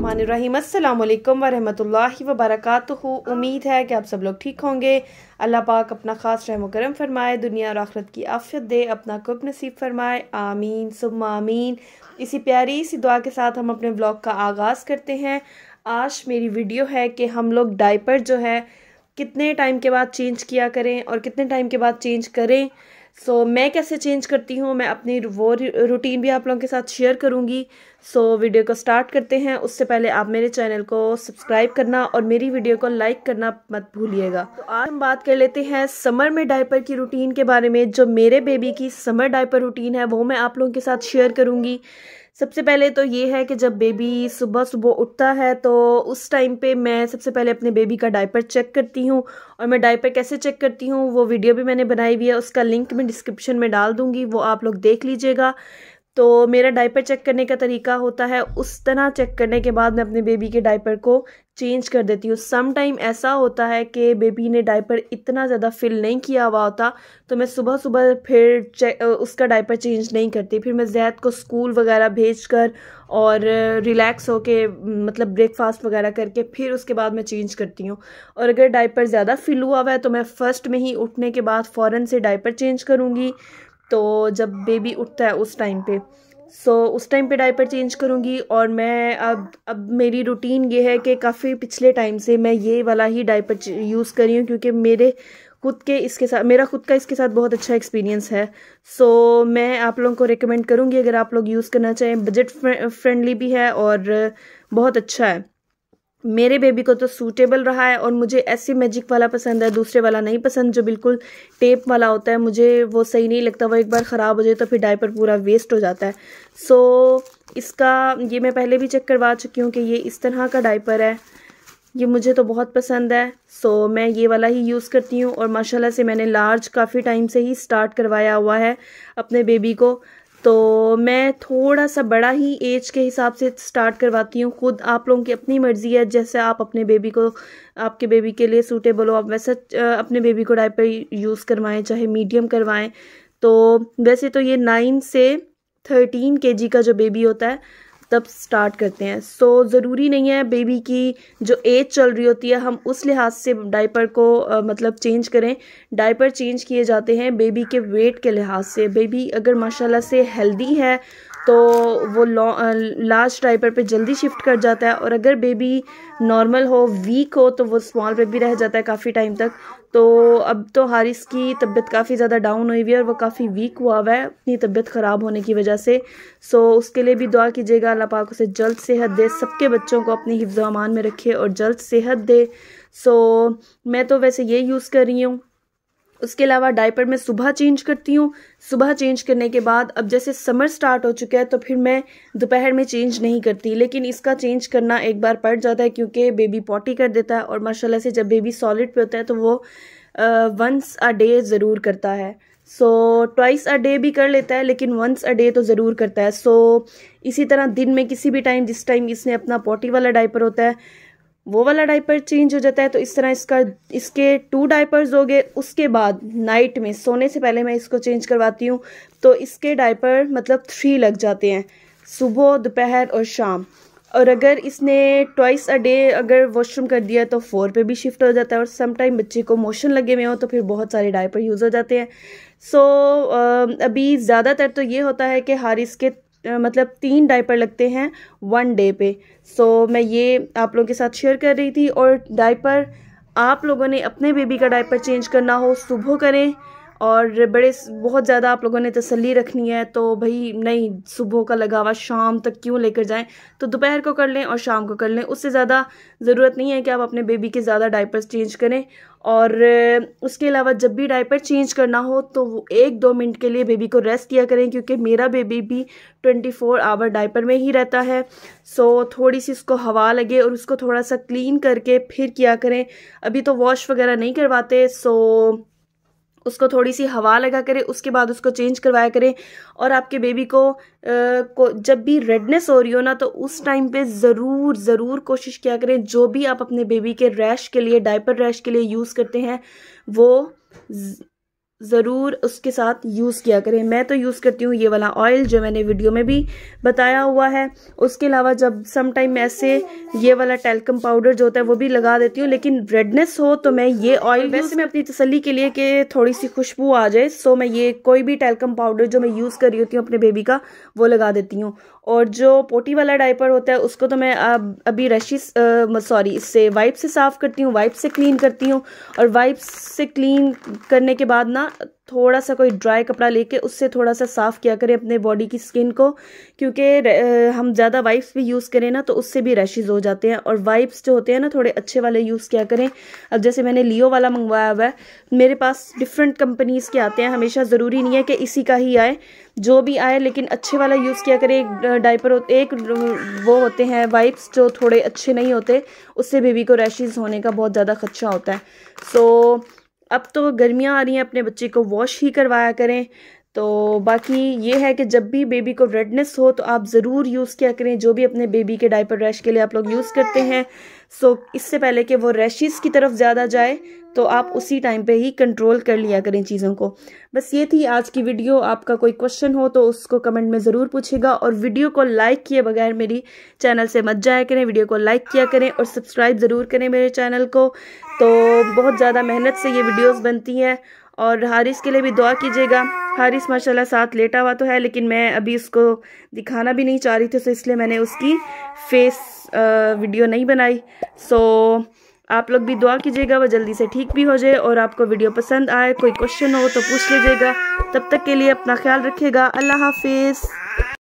वरम वरहमतुल्लाहि उम्मीद है कि आप सब लोग ठीक होंगे अल्लाह पाक अपना ख़ास रहम करम फरमाए दुनिया और आखरत की आफियत दे अपना कुब नसीब फरमाए आमीन सुब आमीन इसी प्यारी इसी दुआ के साथ हम अपने ब्लॉग का आगाज़ करते हैं आज मेरी वीडियो है कि हम लोग डाइपर जो है कितने टाइम के बाद चेंज किया करें और कितने टाइम के बाद चेंज करें सो so, मैं कैसे चेंज करती हूँ मैं अपनी वो रूटीन भी आप लोगों के साथ शेयर करूँगी सो so, वीडियो को स्टार्ट करते हैं उससे पहले आप मेरे चैनल को सब्सक्राइब करना और मेरी वीडियो को लाइक करना मत भूलिएगा तो आज हम बात कर लेते हैं समर में डायपर की रूटीन के बारे में जो मेरे बेबी की समर डायपर रूटीन है वो मैं आप लोगों के साथ शेयर करूँगी सबसे पहले तो ये है कि जब बेबी सुबह सुबह उठता है तो उस टाइम पे मैं सबसे पहले अपने बेबी का डायपर चेक करती हूँ और मैं डायपर कैसे चेक करती हूँ वो वीडियो भी मैंने बनाई हुई है उसका लिंक मैं डिस्क्रिप्शन में डाल दूँगी वो आप लोग देख लीजिएगा तो मेरा डायपर चेक करने का तरीका होता है उस तरह चेक करने के बाद मैं अपने बेबी के डायपर को चेंज कर देती हूँ सम टाइम ऐसा होता है कि बेबी ने डायपर इतना ज़्यादा फिल नहीं किया हुआ होता तो मैं सुबह सुबह फिर उसका डायपर चेंज नहीं करती फिर मैं जैद को स्कूल वगैरह भेज कर और रिलैक्स होकर मतलब ब्रेकफास्ट वगैरह करके फिर उसके बाद मैं चेंज करती हूँ और अगर डायपर ज़्यादा फिल हुआ हुआ है तो मैं फ़र्स्ट में ही उठने के बाद फ़ौरन से डायपर चेंज करूँगी तो जब बेबी उठता है उस टाइम पे सो so, उस टाइम पे डायपर चेंज करूँगी और मैं अब अब मेरी रूटीन ये है कि काफ़ी पिछले टाइम से मैं ये वाला ही डायपर यूज़ कर रही हूँ क्योंकि मेरे खुद के इसके साथ मेरा खुद का इसके साथ बहुत अच्छा एक्सपीरियंस है सो so, मैं आप लोगों को रिकमेंड करूँगी अगर आप लोग यूज़ करना चाहें बजट फ्रेंडली भी है और बहुत अच्छा है मेरे बेबी को तो सूटेबल रहा है और मुझे ऐसे मैजिक वाला पसंद है दूसरे वाला नहीं पसंद जो बिल्कुल टेप वाला होता है मुझे वो सही नहीं लगता वो एक बार ख़राब हो जाए तो फिर डायपर पूरा वेस्ट हो जाता है सो so, इसका ये मैं पहले भी चेक करवा चुकी हूँ कि ये इस तरह का डायपर है ये मुझे तो बहुत पसंद है सो so, मैं ये वाला ही यूज़ करती हूँ और माशाला से मैंने लार्ज काफ़ी टाइम से ही स्टार्ट करवाया हुआ है अपने बेबी को तो मैं थोड़ा सा बड़ा ही एज के हिसाब से स्टार्ट करवाती हूँ खुद आप लोगों की अपनी मर्ज़ी है जैसे आप अपने बेबी को आपके बेबी के लिए सूटेबल हो आप वैसे अपने बेबी को डायपर यूज़ करवाएं चाहे मीडियम करवाएं तो वैसे तो ये नाइन से थर्टीन के जी का जो बेबी होता है तब स्टार्ट करते हैं सो so, ज़रूरी नहीं है बेबी की जो एज चल रही होती है हम उस लिहाज से डायपर को आ, मतलब चेंज करें डायपर चेंज किए जाते हैं बेबी के वेट के लिहाज से बेबी अगर माशाल्लाह से हेल्दी है तो वो लार्ज डाइपर पे जल्दी शिफ्ट कर जाता है और अगर बेबी नॉर्मल हो वीक हो तो वो स्मॉल पे भी रह जाता है काफ़ी टाइम तक तो अब तो हारिस की तबीयत काफ़ी ज़्यादा डाउन हुई हुई है और वो काफ़ी वीक हुआ हुआ है अपनी तबीयत ख़राब होने की वजह से सो उसके लिए भी दुआ कीजिएगा अल्लाह पाक उसे जल्द सेहत दे सबके बच्चों को अपनी हिफ्ज़ अमान में रखे और जल्द सेहत दे सो मैं तो वैसे ये यूज़ कर रही हूँ उसके अलावा डायपर मैं सुबह चेंज करती हूँ सुबह चेंज करने के बाद अब जैसे समर स्टार्ट हो चुका है तो फिर मैं दोपहर में चेंज नहीं करती लेकिन इसका चेंज करना एक बार पड़ जाता है क्योंकि बेबी पॉटी कर देता है और माशाल्लाह से जब बेबी सॉलिड पे होता है तो वो वंस अ डे ज़रूर करता है सो ट्वाइस अ डे भी कर लेता है लेकिन वंस अ डे तो ज़रूर करता है सो so, इसी तरह दिन में किसी भी टाइम जिस टाइम इसने अपना पॉटी वाला डाइपर होता है वो वाला डायपर चेंज हो जाता है तो इस तरह इसका इसके टू डायपर्स हो गए उसके बाद नाइट में सोने से पहले मैं इसको चेंज करवाती हूँ तो इसके डायपर मतलब थ्री लग जाते हैं सुबह दोपहर और शाम और अगर इसने ट्वाइस अ डे अगर वॉशरूम कर दिया तो फोर पे भी शिफ्ट हो जाता है और समटाइम बच्चे को मोशन लगे हुए हो तो फिर बहुत सारे डायपर यूज़ हो जाते हैं सो so, अभी ज़्यादातर तो ये होता है कि हारिस के मतलब तीन डायपर लगते हैं वन डे पे सो so, मैं ये आप लोगों के साथ शेयर कर रही थी और डायपर आप लोगों ने अपने बेबी का डायपर चेंज करना हो सुबह करें और बड़े बहुत ज़्यादा आप लोगों ने तसल्ली रखनी है तो भाई नहीं सुबह का लगावा शाम तक क्यों लेकर जाएं तो दोपहर को कर लें और शाम को कर लें उससे ज़्यादा ज़रूरत नहीं है कि आप अपने बेबी के ज़्यादा डायपर्स चेंज करें और उसके अलावा जब भी डायपर चेंज करना हो तो वो एक दो मिनट के लिए बेबी को रेस्ट किया करें क्योंकि मेरा बेबी भी ट्वेंटी फोर आवर डायपर में ही रहता है सो थोड़ी सी उसको हवा लगे और उसको थोड़ा सा क्लीन करके फिर किया करें अभी तो वॉश वगैरह नहीं करवाते सो उसको थोड़ी सी हवा लगा करें उसके बाद उसको चेंज करवाया करें और आपके बेबी को, आ, को जब भी रेडनेस हो रही हो ना तो उस टाइम पे ज़रूर ज़रूर कोशिश किया करें जो भी आप अपने बेबी के रैश के लिए डायपर रैश के लिए यूज़ करते हैं वो ज़रूर उसके साथ यूज़ किया करें मैं तो यूज़ करती हूँ ये वाला ऑयल जो मैंने वीडियो में भी बताया हुआ है उसके अलावा जब सम टाइम ऐसे ये वाला टेलकम पाउडर जो होता है वो भी लगा देती हूँ लेकिन रेडनेस हो तो मैं ये ऑयल वैसे मैं अपनी तसली के लिए कि थोड़ी सी खुशबू आ जाए सो मैं ये कोई भी टेलकम पाउडर जो मैं यूज़ कर रही होती हूँ अपने बेबी का वो लगा देती हूँ और जो पोटी वाला डाइपर होता है उसको तो मैं अब अभी रशी सॉरी इससे वाइप से साफ़ करती हूँ वाइप से क्लीन करती हूँ और वाइप से क्लीन करने के बाद ना थोड़ा सा कोई ड्राई कपड़ा लेके उससे थोड़ा सा साफ़ किया करें अपने बॉडी की स्किन को क्योंकि हम ज़्यादा वाइप्स भी यूज़ करें ना तो उससे भी रैशेज़ हो जाते हैं और वाइप्स जो होते हैं ना थोड़े अच्छे वाले यूज़ किया करें अब जैसे मैंने लियो वाला मंगवाया हुआ है मेरे पास डिफरेंट कंपनीज़ के आते हैं हमेशा ज़रूरी नहीं है कि इसी का ही आए जो भी आए लेकिन अच्छे वाला यूज़ किया करें एक डाइपर एक वो होते हैं वाइप्स जो थोड़े अच्छे नहीं होते उससे बेबी को रैशेज़ होने का बहुत ज़्यादा खदशा होता है सो so, अब तो गर्मियाँ आ रही हैं अपने बच्चे को वॉश ही करवाया करें तो बाकी ये है कि जब भी बेबी को रेडनेस हो तो आप ज़रूर यूज़ किया करें जो भी अपने बेबी के डायपर रैश के लिए आप लोग यूज़ करते हैं सो इससे पहले कि वो रैशिज़ की तरफ ज़्यादा जाए तो आप उसी टाइम पे ही कंट्रोल कर लिया करें चीज़ों को बस ये थी आज की वीडियो आपका कोई क्वेश्चन हो तो उसको कमेंट में ज़रूर पूछेगा और वीडियो को लाइक किए बगैर मेरी चैनल से मत जाया करें वीडियो को लाइक किया करें और सब्सक्राइब ज़रूर करें मेरे चैनल को तो बहुत ज़्यादा मेहनत से ये वीडियोज़ बनती हैं और हारिस के लिए भी दुआ कीजिएगा हारिस माशाल्लाह साथ लेटा हुआ तो है लेकिन मैं अभी उसको दिखाना भी नहीं चाह रही थी तो इसलिए मैंने उसकी फेस वीडियो नहीं बनाई सो आप लोग भी दुआ कीजिएगा वह जल्दी से ठीक भी हो जाए और आपको वीडियो पसंद आए कोई क्वेश्चन हो तो पूछ लीजिएगा तब तक के लिए अपना ख्याल रखिएगा अल्लाह हाफिज़